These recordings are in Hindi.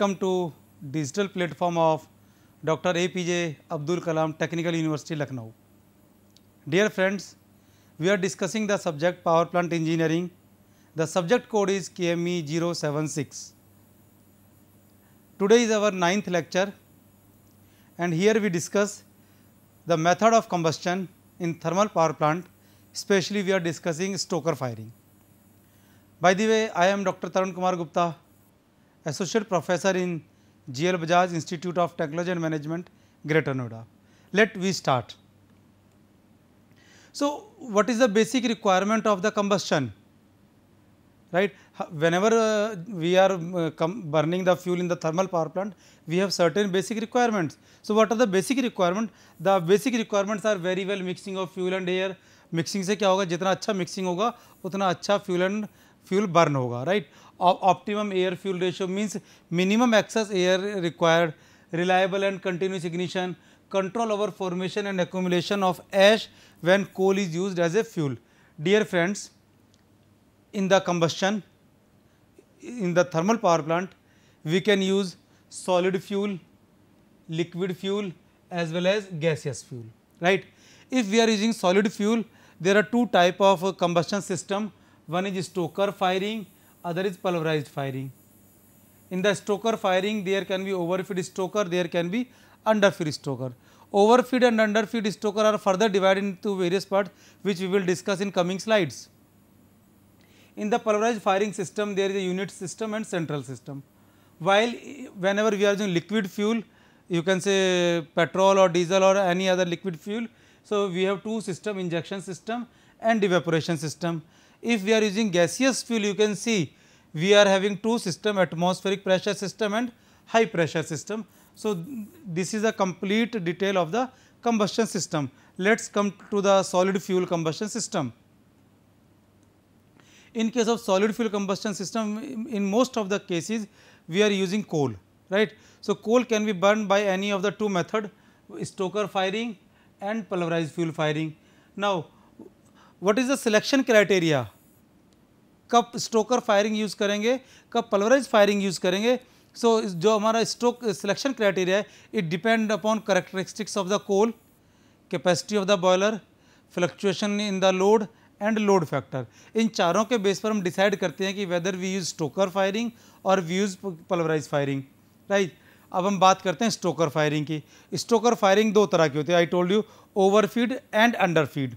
welcome to digital platform of Dr. APJ Abdul Kalam Technical University Lucknow. Dear friends, we are discussing the subject power plant engineering. The subject code is KME 076. Today is our ninth lecture and here we discuss the method of combustion in thermal power plant, especially we are discussing stoker firing. By the way, I am Dr. Tarun Kumar Gupta, Associate Professor in GL Bajaj Institute of Technology and Management, Greater Noida. Let we start. So, what is the basic requirement of the combustion? Right, whenever uh, we are uh, burning the fuel in the thermal power plant, we have certain basic requirements. So, what are the basic requirements? The basic requirements are very well mixing of fuel and air. Mixing से क्या होगा जितना अच्छा mixing होगा उतना अच्छा fuel and fuel burn होगा right of optimum air fuel ratio means minimum excess air required, reliable and continuous ignition, control over formation and accumulation of ash when coal is used as a fuel. Dear friends, in the combustion, in the thermal power plant, we can use solid fuel, liquid fuel as well as gaseous fuel, right. If we are using solid fuel, there are two type of combustion system, one is stoker firing other uh, is pulverized firing. In the stoker firing there can be overfeed stoker, there can be underfeed stoker. Overfeed and underfeed stoker are further divided into various parts which we will discuss in coming slides. In the pulverized firing system there is a unit system and central system. While whenever we are using liquid fuel you can say petrol or diesel or any other liquid fuel. So, we have two system injection system and evaporation system. If we are using gaseous fuel, you can see we are having two system atmospheric pressure system and high pressure system. So, this is a complete detail of the combustion system. Let us come to the solid fuel combustion system. In case of solid fuel combustion system, in most of the cases we are using coal, right. So, coal can be burned by any of the two method, stoker firing and pulverized fuel firing. Now, what is the selection criteria कब स्टोकर फायरिंग यूज़ करेंगे कब पलवराइज फायरिंग यूज़ करेंगे सो so, जो हमारा स्ट्रोक सिलेक्शन क्राइटेरिया है it depend upon characteristics of the coal capacity of the boiler fluctuation in the load and load factor इन चारों के बेस पर हम डिसाइड करते हैं कि whether we use stoker firing और we use pulverise firing right अब हम बात करते हैं स्टोकर फायरिंग की स्टोकर फायरिंग दो तरह की होती है I told you over feed and under feed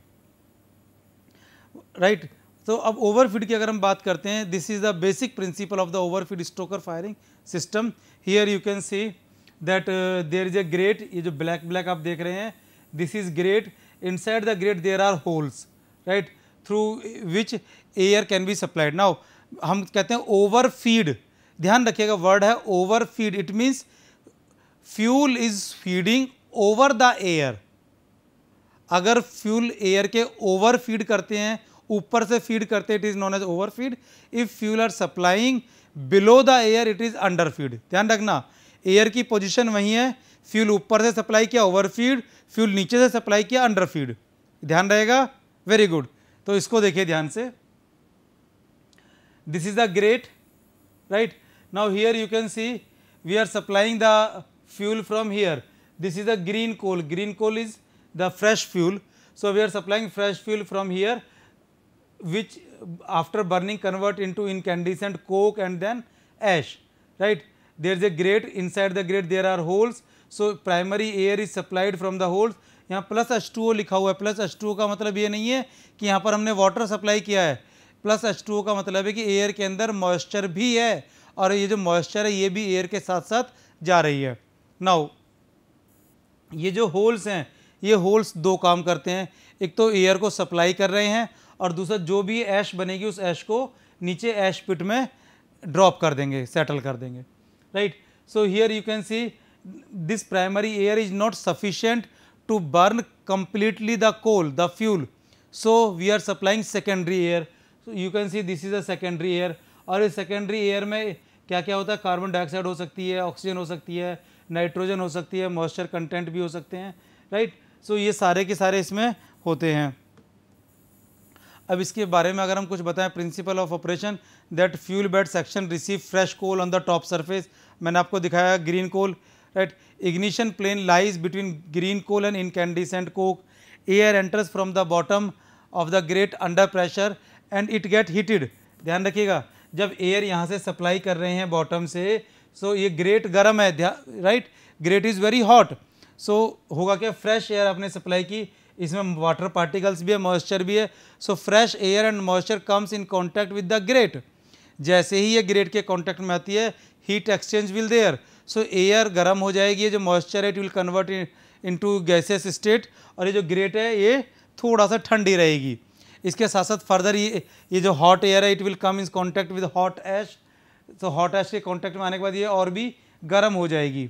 right तो अब फीड की अगर हम बात करते हैं this is the basic principle of the feed stoker firing system here you can see that there is a grate ये जो ब्लैक ब्लैक आप देख रहे हैं this is grate inside the grate there are holes right through which air can be supplied now हम कहते हैं ओवर फीड ध्यान रखिएगा वर्ड है over feed it means fuel is feeding over the air अगर फ्यूल एयर के ओवर फीड करते हैं ऊपर से फीड करते it is known as over feed if fuel are supplying below the air it is under feed ध्यान रखना एयर की पोजिशन वही है फ्यूल ऊपर से सप्लाई किया ओवर फीड फ्यूल नीचे से सप्लाई किया अंडर फीड ध्यान रहेगा वेरी गुड तो इसको देखिए ध्यान से this is the grate right now here you can see we are supplying the fuel from here this is the green coal green coal is the fresh fuel so we are supplying fresh fuel from here which uh, after burning convert into incandescent coke and then ash right there is a grate inside the grate there are holes so primary air is supplied from the holes यहाँ प्लस एच टू ओ लिखा हुआ है प्लस एच टू ओ का मतलब ये नहीं है कि यहाँ पर हमने वाटर सप्लाई किया है प्लस एच टू ओ का मतलब है कि एयर के अंदर मॉइस्चर भी है और ये जो मॉइस्चर है ये भी एयर के साथ साथ जा रही है नाउ ये जो होल्स हैं ये होल्स दो काम करते हैं एक तो एयर को सप्लाई कर रहे हैं और दूसरा जो भी ऐश बनेगी उस ऐश को नीचे ऐश पिट में ड्रॉप कर देंगे सेटल कर देंगे right so here you can see this primary air is not sufficient to burn completely the coal the fuel so we are supplying secondary air you can see this is a secondary air और इस सेकेंडरी एयर में क्या क्या होता है कार्बन डाइऑक्साइड हो सकती है ऑक्सीजन हो सकती है नाइट्रोजन हो सकती है मॉइस्चर कंटेंट भी हो सकते हैं राइट right? सो so, ये सारे के सारे इसमें होते हैं अब इसके बारे में अगर हम कुछ बताएं principle of operation that fuel bed section receive fresh coal on the top surface मैंने आपको दिखाया green coal right ignition plane lies between green coal and incandescent coke air enters from the bottom of the grate under pressure and it get heated ध्यान रखिएगा जब एयर यहाँ से सप्लाई कर रहे हैं बॉटम से सो so ये ग्रेट गर्म है right grate is very hot so होगा क्या फ्रेश एयर आपने सप्लाई की इसमें वाटर पार्टिकल्स भी है मॉइस्चर भी है so fresh air and moisture comes in contact with the grate जैसे ही ये ग्रेट के कॉन्टैक्ट में आती है heat exchange will there so air गर्म हो जाएगी जो मॉइस्चर है it will convert into gases state और ये जो ग्रेट है ये थोड़ा सा ठंडी रहेगी इसके साथ साथ फर्दर ये ये जो हॉट एयर है it will come in contact with hot ash तो हॉट एश के कॉन्टैक्ट में आने के बाद ये और भी गर्म हो जाएगी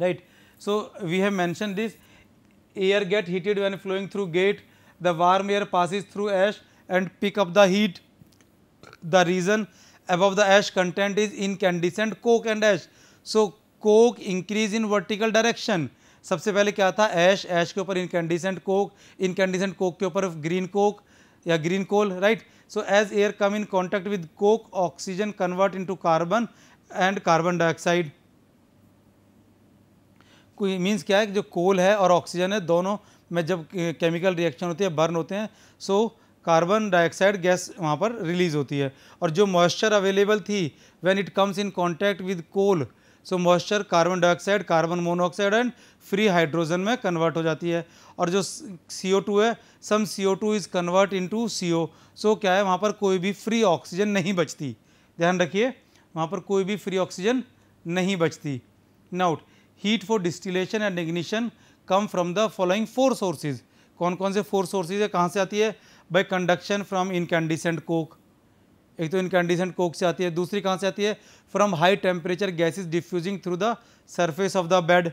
right so we have mention this air get heated when flowing through gate the warm air passes through ash and pick up the heat the reason above the ash content is incandescent coke and ash so coke increase in vertical direction सबसे पहले क्या था ऐश ऐश के ऊपर इनकंडीसेंट कोक इनकंडीसेंट कोक के ऊपर ग्रीन कोक या green coal right so as air come in contact with coke oxygen convert into carbon and carbon dioxide means क्या है कि जो कोल है और ऑक्सीजन है दोनों में जब केमिकल रिएक्शन होती है बर्न होते हैं सो कार्बन डाइऑक्साइड गैस वहाँ पर रिलीज़ होती है और जो मॉइस्चर अवेलेबल थी when it comes in contact with coal so moisture carbon dioxide carbon monoxide and free hydrogen में कन्वर्ट हो जाती है और जो सी ओ टू है some C O two is convert into C O so क्या है वहाँ पर कोई भी फ्री ऑक्सीजन नहीं बचती ध्यान रखिए वहाँ पर कोई भी फ्री ऑक्सीजन नहीं बचती now heat for distillation and ignition come from the following four sources कौन कौन से फोर सोर्सेज है कहाँ से आती है by conduction from incandescent coke एक तो इनकैंडिसेंट कोक से आती है दूसरी कहाँ से आती है from high temperature gases diffusing through the surface of the bed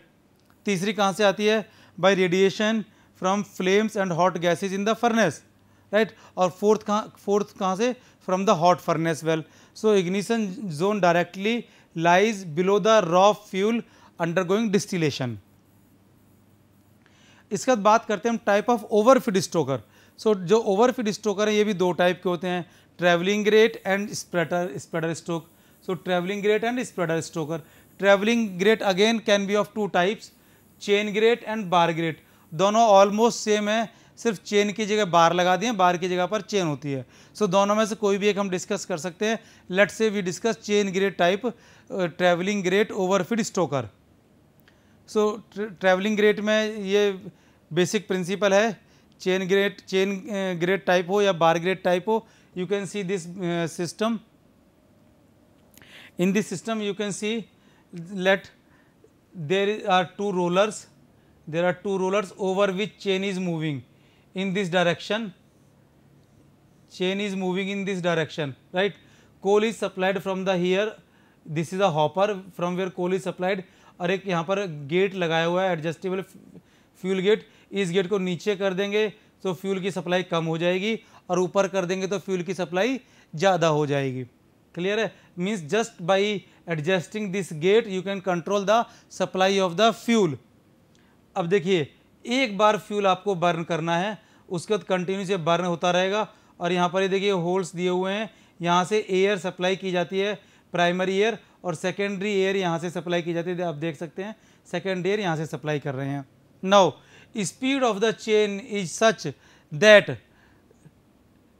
तीसरी कहाँ से आती है by radiation from flames and hot gases in the furnace right और फोर्थ कहाँ फोर्थ कहाँ से from the hot furnace well so ignition zone directly lies below the raw fuel undergoing distillation इसके बाद बात करते हैं हम type of over feed stoker so जो ओवर फिड स्टोकर हैं ये भी दो टाइप के होते हैं travelling grate and spreader spreader stoke so travelling grate and spreader stoker travelling grate again can be of two types chain grate and bar grate दोनों ऑलमोस्ट सेम है सिर्फ चेन की जगह बार लगा दिए बार की जगह पर चेन होती है सो so, दोनों में से कोई भी एक हम डिस्कस कर सकते हैं let's we discuss chain grate type travelling grate over feed stoker so travelling grate में ये बेसिक प्रिंसिपल है chain grate chain grate type हो या बार ग्रेट टाइप हो you can see this system in this system you can see let there are two rollers there are two rollers over which chain is moving in this direction chain is moving in this direction right coal is supplied from the here this is a hopper from where coal is supplied और एक यहाँ पर गेट लगाया हुआ है एडजस्टेबल फ्यूल गेट इस गेट को नीचे कर देंगे तो फ्यूल की सप्लाई कम हो जाएगी और ऊपर कर देंगे तो फ्यूल की सप्लाई ज़्यादा हो जाएगी क्लियर है means just by adjusting this gate you can control the supply of the fuel अब देखिए एक बार फ्यूल आपको बर्न करना है उसके बाद कंटिन्यू से बर्न होता रहेगा और यहाँ पर ये देखिए होल्स दिए हुए हैं यहाँ से एयर सप्लाई की जाती है प्राइमरी एयर और सेकेंडरी एयर यहाँ से सप्लाई की जाती है आप देख सकते हैं सेकेंड एयर यहाँ से सप्लाई कर रहे हैं now speed of the chain is such that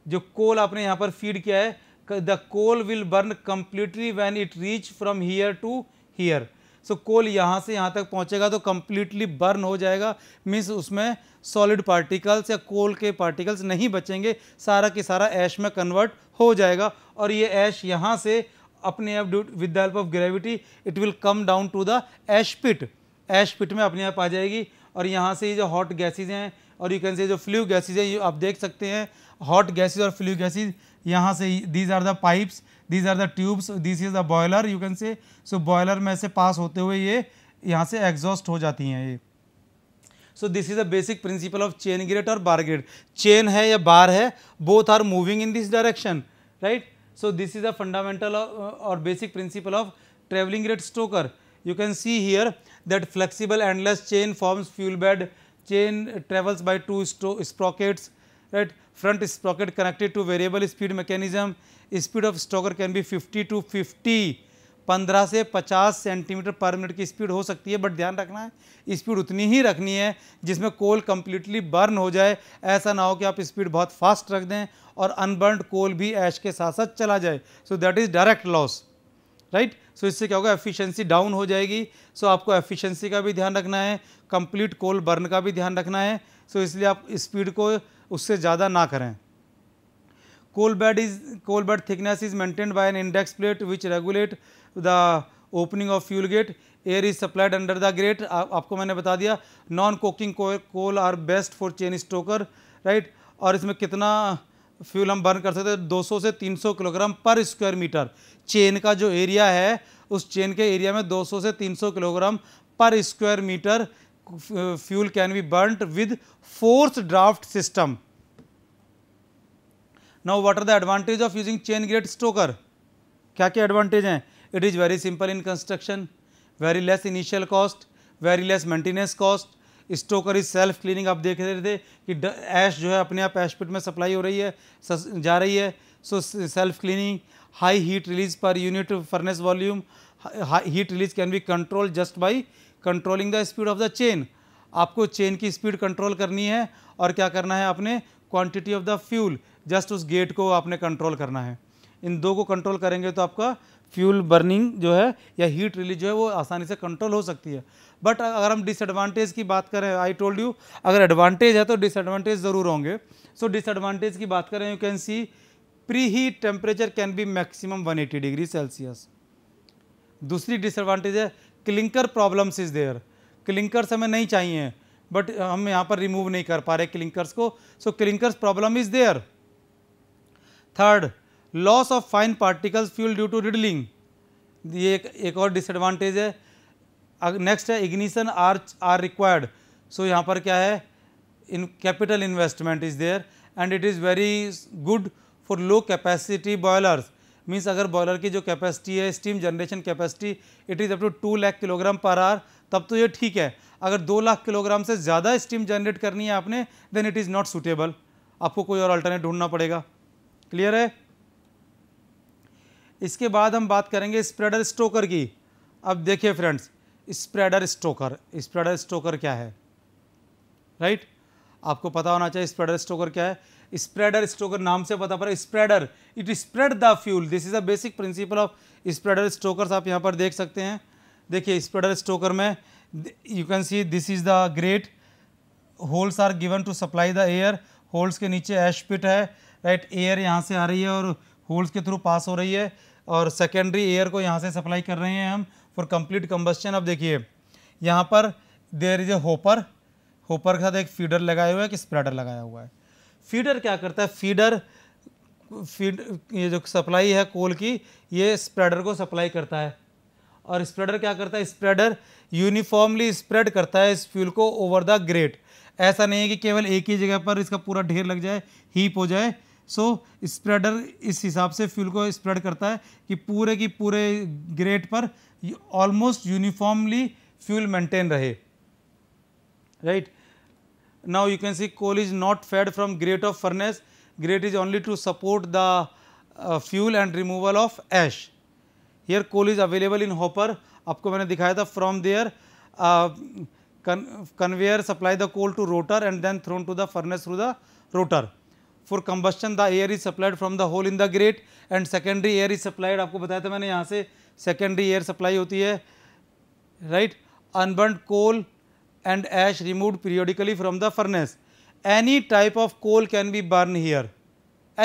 जो कोल आपने यहाँ पर फीड किया है the coal will burn completely when it reach from here to here so coal यहाँ से यहाँ तक पहुँचेगा तो कम्प्लीटली बर्न हो जाएगा मीन्स उसमें सॉलिड पार्टिकल्स या कोल के पार्टिकल्स नहीं बचेंगे सारा के सारा ऐश में कन्वर्ट हो जाएगा और ये ऐश यहाँ से अपने आप with the help of gravity it will come down to the ash pit ash pit में अपने आप आ जाएगी और यहाँ से ये जो हॉट गैसेज हैं और यू कैन से जो फ्लू गैसेज हैं ये आप देख सकते हैं हॉट गैसेज और फ्लू गैसेज यहाँ से these are the pipes these are the tubes this is the boiler you can say so boiler में से पास होते हुए ये यहाँ से एग्जॉस्ट हो जाती हैं ये so this is the basic principle of chain grate और बार ग्रेट चेन है या बार है both are moving in this direction right So, this is a fundamental uh, or basic principle of travelling rate stoker. You can see here that flexible endless chain forms fuel bed, chain travels by two sprockets, right? front sprocket connected to variable speed mechanism, speed of stoker can be 50 to 50 15 से 50 सेंटीमीटर पर मिनट की स्पीड हो सकती है बट ध्यान रखना है स्पीड उतनी ही रखनी है जिसमें कोल कम्प्लीटली बर्न हो जाए ऐसा ना हो कि आप स्पीड बहुत फास्ट रख दें और अनबर्न कोल भी ऐश के साथ साथ चला जाए so that is direct loss right so इससे क्या होगा एफिशिएंसी डाउन हो जाएगी सो so, आपको एफिशिएंसी का भी ध्यान रखना है कंप्लीट कोल बर्न का भी ध्यान रखना है सो so, इसलिए आप स्पीड को उससे ज़्यादा ना करें coal bed is coal bed thickness is maintain by an index plate which regulate the opening of fuel gate air is supplied under the grate आपको मैंने बता दिया non coking coal are best for chain stoker right और इसमें कितना फ्यूल हम बर्न कर सकते हैं 200 से 300 kilogram per square metre chain का जो एरिया है उस चेन के एरिया में 200 से 300 kilogram per square metre fuel can be burn with force draft system now what are the advantage of using chain grate stoker क्या क्या एडवांटेज हैं it is very simple in construction, very less initial cost, very less maintenance cost, stoker is self cleaning आप देख रहे थे कि ऐश जो है अपने आप ऐश पिट में सप्लाई हो रही है जा रही है so self cleaning high heat release per unit furnace volume heat release can be control just by controlling the speed of the chain आपको चेन की स्पीड कंट्रोल करनी है और क्या करना है आपने quantity of the fuel just उस गेट को आपने कंट्रोल करना है इन दो को कंट्रोल करेंगे तो आपका फ्यूल बर्निंग जो है या हीट रिलीज जो है वो आसानी से कंट्रोल हो सकती है बट अगर हम डिसएडवांटेज की बात करें आई टोल्ड यू अगर एडवांटेज है तो डिसएडवांटेज ज़रूर होंगे सो so, डिसएडवांटेज की बात करें you can see preheat temperature can be maximum 180 degree Celsius दूसरी डिसएडवांटेज है clinker problems is there clinkers हमें नहीं चाहिए बट हम यहाँ पर रिमूव नहीं कर पा रहे क्लिंकर्स को सो clinkers problem is there third loss of fine particles fuel due to riddling ये एक एक और डिसएडवांटेज है नेक्स्ट है ignition are are required so यहाँ पर क्या है in capital investment is there and it is very good for low capacity boilers means अगर बॉयलर की जो कैपेसिटी है steam generation capacity it is up to two lakh kilogram per hour तब तो ये ठीक है अगर दो लाख किलोग्राम से ज़्यादा स्टीम जनरेट करनी है आपने then it is not suitable आपको कोई और अल्टरनेट ढूंढना पड़ेगा क्लियर है इसके बाद हम बात करेंगे स्प्रेडर स्टोकर की अब देखिए friends spreader stoker spreader stoker क्या है राइट right? आपको पता होना चाहिए स्प्रेडर स्टोकर क्या है स्प्रेडर स्टोकर नाम से पता पड़ा spreader it spread the fuel this is a basic principle of spreader stoker आप यहाँ पर देख सकते हैं देखिए स्प्रेडर स्टोकर में you can see this is the grate holes are given to supply the air holes के नीचे एश पिट है राइट एयर यहाँ से आ रही है और होल्स के थ्रू पास हो रही है और सेकेंडरी एयर को यहाँ से सप्लाई कर रहे हैं हम फॉर कंप्लीट कम्बस्चन अब देखिए यहाँ पर there is a hopper hopper के साथ एक फीडर लगाया हुआ है कि स्प्रेडर लगाया हुआ है फीडर क्या करता है फीडर फीड ये जो सप्लाई है कोल की ये स्प्रेडर को सप्लाई करता है और स्प्रेडर क्या करता है स्प्रेडर यूनिफॉर्मली स्प्रेड करता है इस फ्यूल को ओवर द ग्रेट ऐसा नहीं है कि केवल एक ही जगह पर इसका पूरा ढेर लग जाए हीप हो जाए सो स्प्रेडर इस हिसाब से फ्यूल को स्प्रेड करता है कि पूरे की पूरे ग्रेड पर ऑलमोस्ट यूनिफॉर्मली फ्यूल मेंटेन रहे right now you can see coal is not fed from grate of furnace grate is only to support the fuel and removal of ash here coal is available in hopper आपको मैंने दिखाया था from there conveyor supply the coal to rotor and then thrown to the furnace through the rotor for combustion the air is supplied from the hole in the grate and secondary air is supplied आपको बताया था मैंने यहाँ से सेकेंडरी एयर सप्लाई होती है right unburn coal and ash remove periodically from the furnace any type of coal can be burn here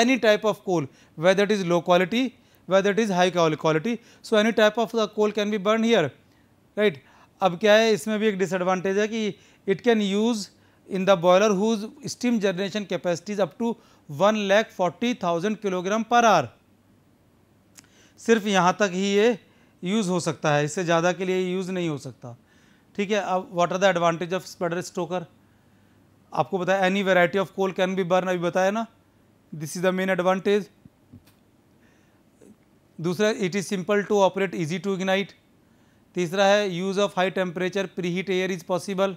any type of coal whether it is low quality whether it is high quality so any type of the coal can be burn here right अब क्या है इसमें भी एक डिसएडवांटेज है कि it can use in the boiler whose steam generation capacities up to one lakh forty thousand kilogram per hour सिर्फ यहाँ तक ही ये यूज़ हो सकता है इससे ज़्यादा के लिए यूज़ नहीं हो सकता ठीक है अब what are the advantage of spreader stoker आपको बताया any variety of coal can be burn अभी बताया ना this is the main advantage दूसरा it is simple to operate easy to ignite तीसरा है use of high temperature preheat air is possible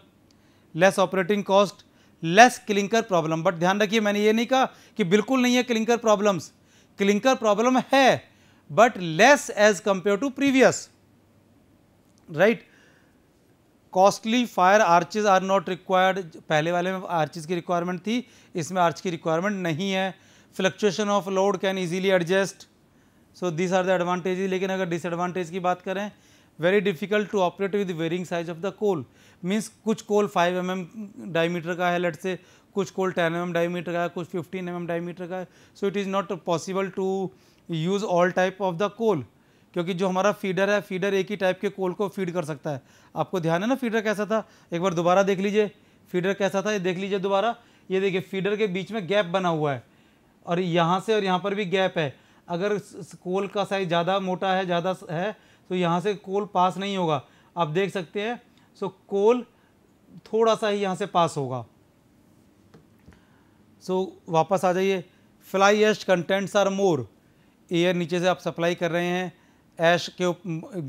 less operating cost less clinker problem but ध्यान रखिए मैंने ये नहीं कहा कि बिल्कुल नहीं है क्लिंकर प्रॉब्लम्स क्लिंकर प्रॉब्लम है but less as compare to previous right costly fire arches are not required पहले वाले में आर्चेज की रिक्वायरमेंट थी इसमें आर्च की रिक्वायरमेंट नहीं है fluctuation of load can easily adjust so this are the advantages लेकिन अगर डिसएडवांटेज की बात करें very difficult to operate with varying size of the coal means कुछ कोल 5 mm diameter का है लट से कुछ कोल 10 mm diameter का है कुछ 15 mm diameter का है. So it is not possible to use all type of the coal क्योंकि जो हमारा फीडर है फीडर एक ही टाइप के कोल को फीड कर सकता है आपको ध्यान है ना फीडर कैसा था एक बार दोबारा देख लीजिए फीडर कैसा था ये देख लीजिए दोबारा ये देखिए फीडर के बीच में गैप बना हुआ है और यहाँ से और यहाँ पर भी गैप है अगर कोल का साइज़ ज़्यादा मोटा है ज़्यादा है तो यहाँ से कोल पास नहीं होगा आप देख सकते हैं सो कोल थोड़ा सा ही यहाँ से पास होगा सो वापस आ जाइए fly ash contents are more air नीचे से आप सप्लाई कर रहे हैं ऐश के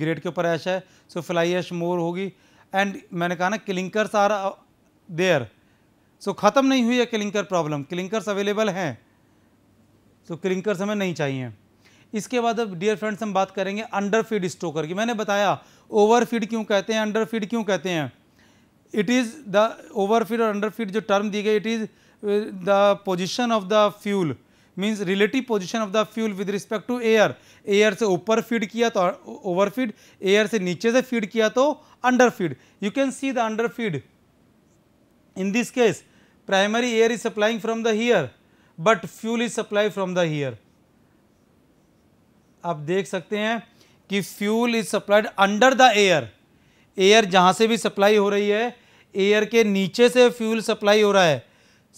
ग्रेड के ऊपर ऐश है सो फ्लाई एश मोर होगी एंड मैंने कहा ना क्लिंकर्स आर देयर सो ख़त्म नहीं हुई है क्लिंकर प्रॉब्लम क्लिंकर्स अवेलेबल हैं सो so, क्लिंकर्स हमें नहीं चाहिए इसके बाद अब डियर फ्रेंड्स हम बात करेंगे अंडर फीड स्टोकर की मैंने बताया ओवर फीड क्यों कहते हैं अंडर फीड क्यों कहते हैं it is the over feed और अंडर फीड जो टर्म दी गई it is the position of the fuel means relative position of the fuel with respect to air air से ऊपर फीड किया तो ओवर फीड एयर से नीचे से फीड किया तो under feed you can see the under feed in this case primary air is supplying from the here but fuel is supply from the here आप देख सकते हैं कि fuel is supplied under the air air जहाँ से भी सप्लाई हो रही है एयर के नीचे से फ्यूल सप्लाई हो रहा है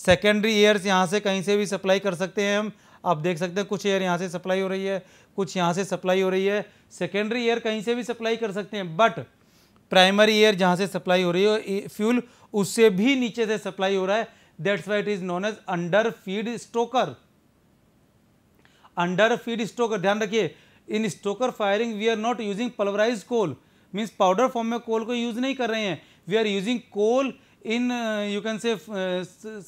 सेकेंडरी एयर्स यहाँ से कहीं से भी सप्लाई कर सकते हैं हम आप देख सकते हैं कुछ एयर यहाँ से सप्लाई हो रही है कुछ यहाँ से सप्लाई हो रही है सेकेंडरी एयर कहीं से भी सप्लाई कर सकते हैं बट प्राइमरी एयर जहाँ से सप्लाई हो रही है फ्यूल उससे भी नीचे से सप्लाई हो रहा है that's why it is known as under feed stoker under feed stoker ध्यान रखिए in stoker firing we are not using pulverise coal means powder form में कोल को यूज़ नहीं कर रहे हैं we are using coal in you can say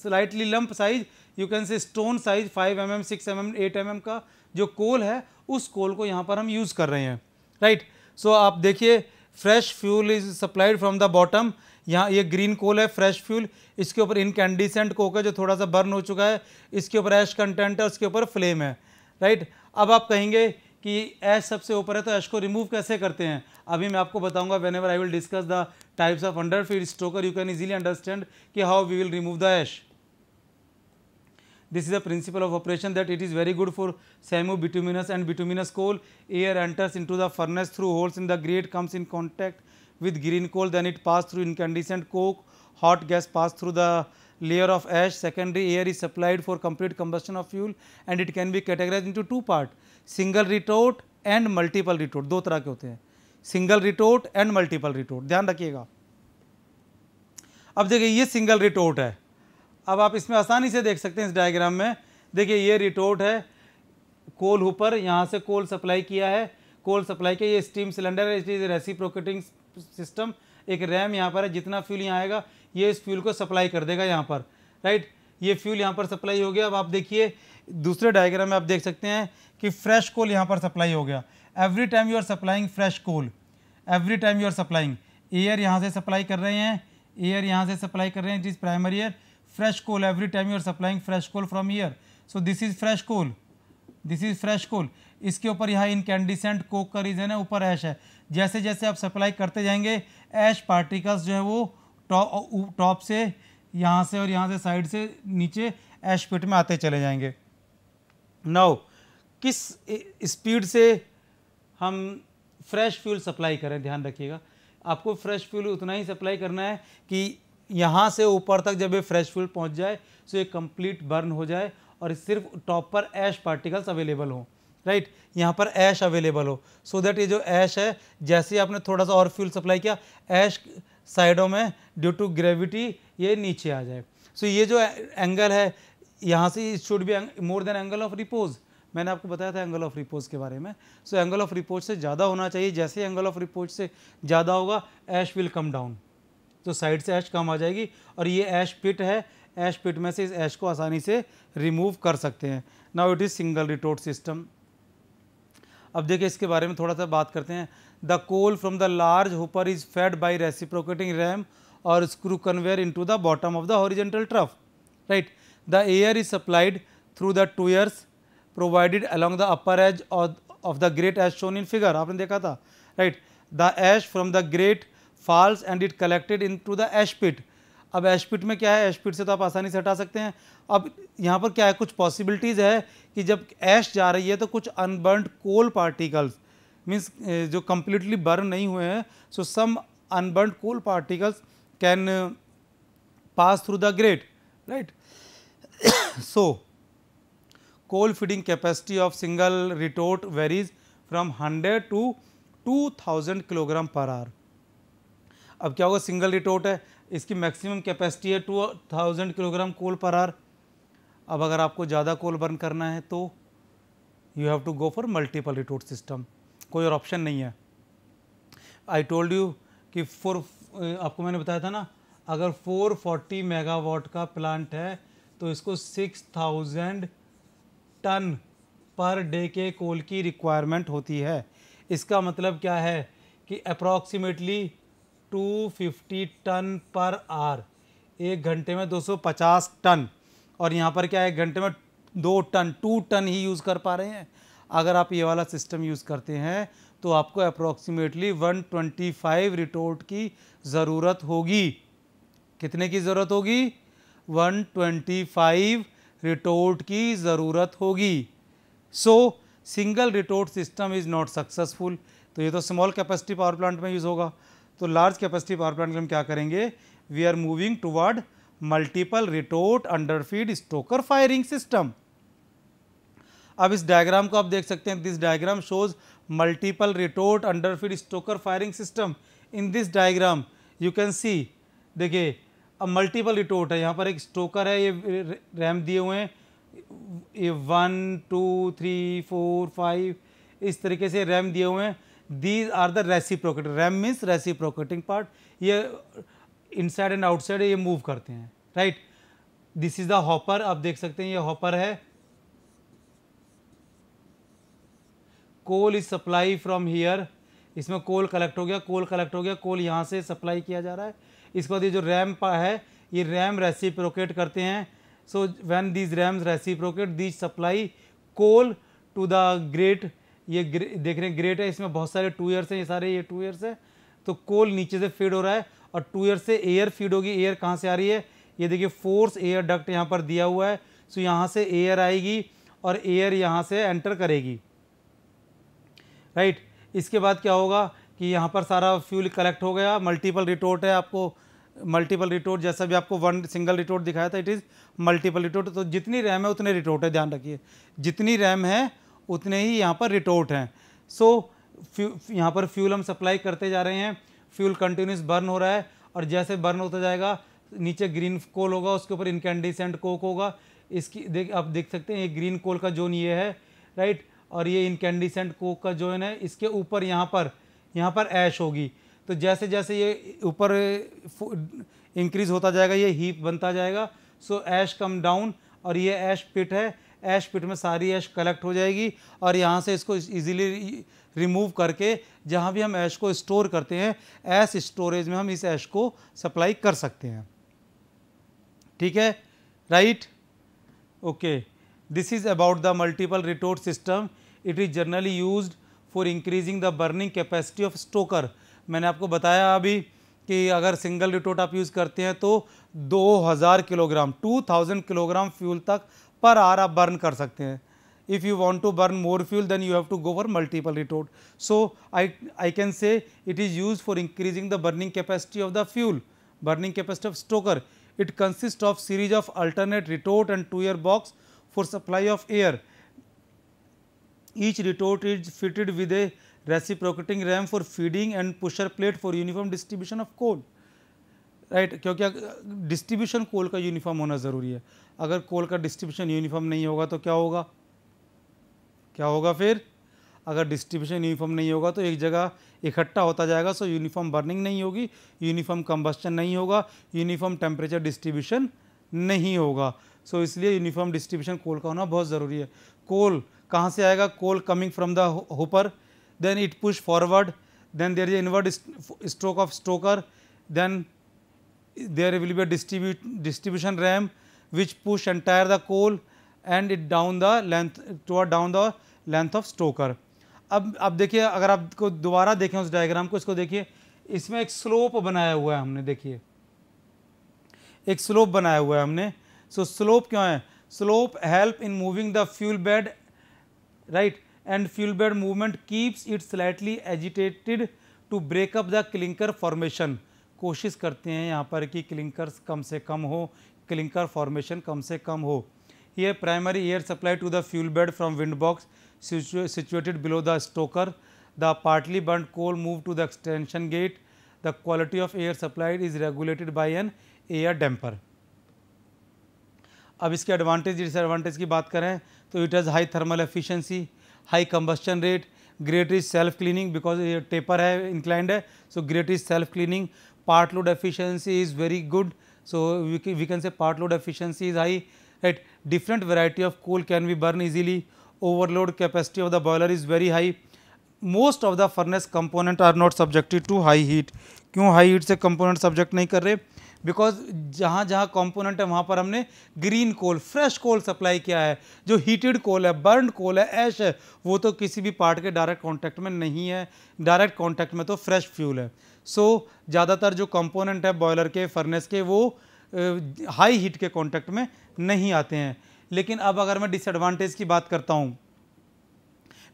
slightly lump size you can say stone size five M M six M M eight M M का जो कोल है उस कोल को यहाँ पर हम यूज़ कर रहे हैं राइट right? सो so, आप देखिए fresh fuel is supplied from the bottom यहाँ ये ग्रीन कोल है फ्रेश फ्यूल इसके ऊपर इनकैंडिसेंट कोक है जो थोड़ा सा बर्न हो चुका है इसके ऊपर ऐश कंटेंट है उसके ऊपर फ्लेम है राइट अब आप कहेंगे कि एच सबसे ऊपर है तो एच को रिमूव कैसे करते हैं अभी मैं आपको बताऊंगा when I will discuss the types of under feed stoker you can easily understand कि how we will remove the ash this is the principle of operation that it is very good for semi bituminous and bituminous coal air enters into the furnace through holes in the grate comes in contact with green coal then it pass through incandescent coke hot gas pass through the layer of ash secondary air is supplied for complete combustion of fuel and it can be categorized into two part single retort and multiple retort do tarah ke hote hain single retort and multiple retort dhyan rakhiyega अब देखिए ये single retort है अब आप इसमें आसानी से देख सकते हैं इस डायग्राम में देखिए ये रिटोर्ट है कोल ऊपर यहाँ से कोल सप्लाई किया है कोल सप्लाई किया ये स्टीम सिलेंडर है इट इज़ रेसिप्रोकेटिंग सिस्टम एक रैम यहाँ पर है जितना फ्यूल यहाँ आएगा ये इस फ्यूल को सप्लाई कर देगा यहाँ पर राइट ये फ्यूल यहाँ पर सप्लाई हो गया अब आप देखिए दूसरे डायग्राम में आप देख सकते हैं कि फ्रेश कोल यहाँ पर सप्लाई हो गया every time you are supplying fresh coal every time you are supplying air यहाँ से सप्लाई कर रहे हैं एयर यहाँ से सप्लाई कर रहे हैं it is primary air fresh coal every time you are supplying fresh coal from here so this is fresh coal this is fresh coal इसके ऊपर यहाँ इनकैंडिसेंट कोक का रीज़न है ऊपर ऐश है जैसे जैसे आप सप्लाई करते जाएंगे ऐश पार्टिकल्स जो है वो टॉप टॉप से यहाँ से और यहाँ से साइड से नीचे एश पिट में आते चले जाएंगे नौ किस स्पीड से हम फ्रेश फ्यूल सप्लाई करें ध्यान रखिएगा आपको फ्रेश फ्यूल उतना ही सप्लाई करना है कि यहाँ से ऊपर तक जब ये फ्रेश फ्यूल पहुँच जाए तो ये कंप्लीट बर्न हो जाए और सिर्फ टॉप पर ऐश पार्टिकल्स अवेलेबल हों राइट right? यहाँ पर ऐश अवेलेबल हो सो so दैट ये जो ऐश है जैसे ही आपने थोड़ा सा और फ्यूल सप्लाई किया ऐश साइडों में ड्यू टू ग्रेविटी ये नीचे आ जाए सो so, ये जो एंगल है यहाँ से should be more than angle of repose मैंने आपको बताया था एंगल ऑफ रिपोज के बारे में सो एंगल ऑफ रिपोज से ज़्यादा होना चाहिए जैसे एंगल ऑफ रिपोज से ज़्यादा होगा ऐश विल कम डाउन तो साइड से ऐश कम आ जाएगी और ये ऐश पिट है ऐश पिट में से इस ऐश को आसानी से रिमूव कर सकते हैं now it is single retort system अब देखिए इसके बारे में थोड़ा सा बात करते हैं the coal from the large hopper is fed by reciprocating ram और screw conveyor into the bottom of the horizontal trough right the air is supplied through the tuyeres provided along the upper edge of the grate as shown in figure आपने देखा था right the ash from the grate falls and it collected into the ash pit अब एशपिट में क्या है एशपिट से तो आप आसानी से हटा सकते हैं अब यहाँ पर क्या है कुछ पॉसिबिलिटीज़ है कि जब ऐश जा रही है तो कुछ अनबर्न कोल पार्टिकल्स मीन्स जो कम्प्लीटली बर्न नहीं हुए हैं so some unburnt coal particles can pass through the grate right so feeding capacity of single single varies from hundred 100 to 2000 kilogram per hour अब क्या होगा सिंगल रिटोट है इसकी मैक्सिमम कैपेसिटी है two thousand kilogram coal per hour अब अगर आपको ज़्यादा कोल बर्न करना है तो you have to go for multiple retort system कोई और ऑप्शन नहीं है आई टोल्ड यू कि फोर आपको मैंने बताया था ना अगर 440 मेगावाट का प्लांट है तो इसको 6000 टन पर डे के कोल की रिक्वायरमेंट होती है इसका मतलब क्या है कि अप्रॉक्सीमेटली 250 टन पर आर एक घंटे में 250 टन और यहाँ पर क्या है एक घंटे में दो टन टू टन ही यूज़ कर पा रहे हैं अगर आप ये वाला सिस्टम यूज़ करते हैं तो आपको अप्रोक्सीमेटली 125 रिटोर्ट की ज़रूरत होगी कितने की ज़रूरत होगी 125 रिटोर्ट की ज़रूरत होगी so single retort system is not successful तो ये तो स्मॉल कैपेसिटी पावर प्लांट में यूज़ होगा तो लार्ज कैपेसिटी पावर प्लांट के हम क्या करेंगे we are moving toward multiple retort underfeed stoker firing system अब इस डायग्राम को आप देख सकते हैं this diagram shows multiple retort underfeed stoker firing system in this diagram you can see देखिए अब मल्टीपल रिटोर्ट है यहाँ पर एक स्टोकर है ये रैम दिए हुए हैं ये one two three four five इस तरीके से रैम दिए हुए हैं दीज आर द रेसी the ram means reciprocating part ये inside एंड आउटसाइड ये मूव करते हैं right this is the hopper आप देख सकते हैं ये हॉपर है coal is supply from here इसमें कोल कलेक्ट हो गया कोल कलेक्ट हो गया कोल यहाँ से सप्लाई किया जा रहा है इसके बाद ये जो रैम है ये रैम रेसी प्रोकेट करते हैं सो वैन दीज रैम्स प्रोकेट these supply coal to the grate ये देख रहे हैं ग्रेट है इसमें बहुत सारे टू ईयर्स हैं ये सारे ये टू ईयर्स है तो कोल नीचे से फीड हो रहा है और टू ईयर से एयर फीड होगी एयर कहाँ से आ रही है ये देखिए फोर्स एयर डक्ट यहाँ पर दिया हुआ है सो यहाँ से एयर आएगी और एयर यहाँ से एंटर करेगी राइट इसके बाद क्या होगा कि यहाँ पर सारा फ्यूल कलेक्ट हो गया मल्टीपल रिटोर्ट है आपको मल्टीपल रिटोर्ट जैसा भी आपको वन सिंगल रिटोर्ट दिखाया था इट इज़ मल्टीपल रिटोर्ट तो जितनी रैम है उतने रिटोर्ट है ध्यान रखिए जितनी रैम है उतने ही यहाँ पर रिटोर्ट हैं सो so, यहाँ पर फ्यूल हम सप्लाई करते जा रहे हैं फ्यूल कंटिन्यूस बर्न हो रहा है और जैसे बर्न होता जाएगा नीचे ग्रीन कोल होगा उसके ऊपर इनकैंडिसेंट कोक होगा इसकी देख आप देख सकते हैं ये ग्रीन कोल का जोन ये है राइट और ये इनकैंडिसेंट कोक का जोन है इसके ऊपर यहाँ पर यहाँ पर ऐश होगी तो जैसे जैसे ये ऊपर इंक्रीज़ होता जाएगा ये हीप बनता जाएगा सो ऐश कम डाउन और ये ऐश पिट है ऐश पिट में सारी ऐश कलेक्ट हो जाएगी और यहाँ से इसको इजीली रिमूव करके जहाँ भी हम ऐश को स्टोर करते हैं ऐश स्टोरेज में हम इस ऐश को सप्लाई कर सकते हैं ठीक है right okay this is about the multiple retort system it is generally use for increasing the burning capacity of stoker मैंने आपको बताया अभी कि अगर सिंगल रिटोट आप यूज़ करते हैं तो 2000 किलोग्राम 2000 किलोग्राम फ्यूल तक पर आर आप बर्न कर सकते हैं if you want to burn more fuel then you have to go for multiple retort so I I can say it is use for increasing the burning capacity of the fuel burning capacity of stoker it consist of series of alternate retort and tuyere box for supply of air each retort is fitted with a reciprocating ram for feeding and pusher plate for uniform distribution of coal right right? क्योंकि डिस्ट्रीब्यूशन कोल का यूनिफॉर्म होना ज़रूरी है अगर कोल का डिस्ट्रीब्यूशन यूनिफॉर्म नहीं होगा तो क्या होगा क्या होगा फिर अगर डिस्ट्रीब्यूशन यूनिफॉर्म नहीं होगा तो एक जगह इकट्ठा होता जाएगा सो यूनिफॉर्म बर्निंग नहीं होगी यूनिफॉर्म कम्बस्टन नहीं होगा यूनिफॉर्म टेम्परेचर डिस्ट्रीब्यूशन नहीं होगा सो so, इसलिए यूनिफॉर्म डिस्ट्रीब्यूशन कोल का होना बहुत ज़रूरी है कोल कहाँ से आएगा coal coming from the hopper then it push forward then there is inward stroke of stroker then there will be a distribute, distribution ram which push entire the coal and it down the length toward down the length of stoker. अब अब देखिए अगर आपको दोबारा देखें उस डायग्राम को इसको देखिए इसमें एक स्लोप बनाया हुआ है हमने देखिए एक स्लोप बनाया हुआ है हमने सो स्लोप क्यों है slope help in moving the fuel bed right and fuel bed movement keeps it slightly agitated to break up the clinker formation कोशिश करते हैं यहाँ पर कि क्लिंकर्स कम से कम हो क्लिंकर फॉर्मेशन कम से कम हो ये primary air supply to the fuel bed from wind box situated below the stoker the partly burn coal move to the extension gate the quality of air supply is regulated by an air damper अब इसके एडवांटेज डिसएडवांटेज की बात करें तो it has high thermal efficiency high combustion rate grate is self cleaning because taper है इंक्लाइंड है so grate is self cleaning part load efficiency is very good. So, we can, we can say part load efficiency is high at Different variety of coal can be burned easily, overload capacity of the boiler is very high. Most of the furnace component are not subjected to high heat. क्यों high heat se component subject nahi kar rahe because जहाँ जहाँ कॉम्पोनेंट है वहाँ पर हमने green coal fresh coal supply किया है जो हीटेड कोल है बर्न कोल है ऐश है वो तो किसी भी पार्ट के डायरेक्ट कॉन्टैक्ट में नहीं है डायरेक्ट कॉन्टैक्ट में तो फ्रेश फ्यूल है सो ज़्यादातर जो कंपोनेंट है बॉयलर के फर्नेस के वो हाई हीट के कांटेक्ट में नहीं आते हैं लेकिन अब अगर मैं डिसएडवांटेज की बात करता हूँ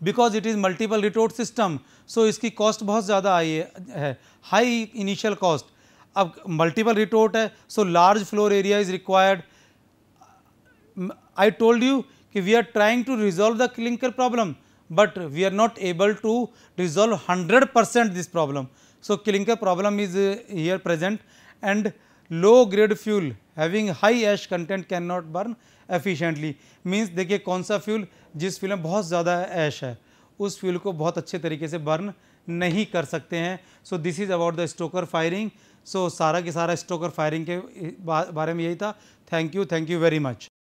because it is multiple retort system so इसकी कॉस्ट बहुत ज़्यादा आई है हाई इनिशियल कॉस्ट अब मल्टीपल रिटोर्ट है so large floor area is required I told you कि we are trying to resolve the clinker problem but we are not able to resolve hundred percent this problem So, clinker problem is uh, here present and low grade fuel having high ash content cannot burn efficiently means देखिए कौन सा फ्यूल जिस फ्यूल में बहुत ज़्यादा ऐश है उस फ्यूल को बहुत अच्छे तरीके से बर्न नहीं कर सकते हैं so this is about the stoker firing so सारा के सारा स्टोकर फायरिंग के uh, बारे में यही था thank you thank you very much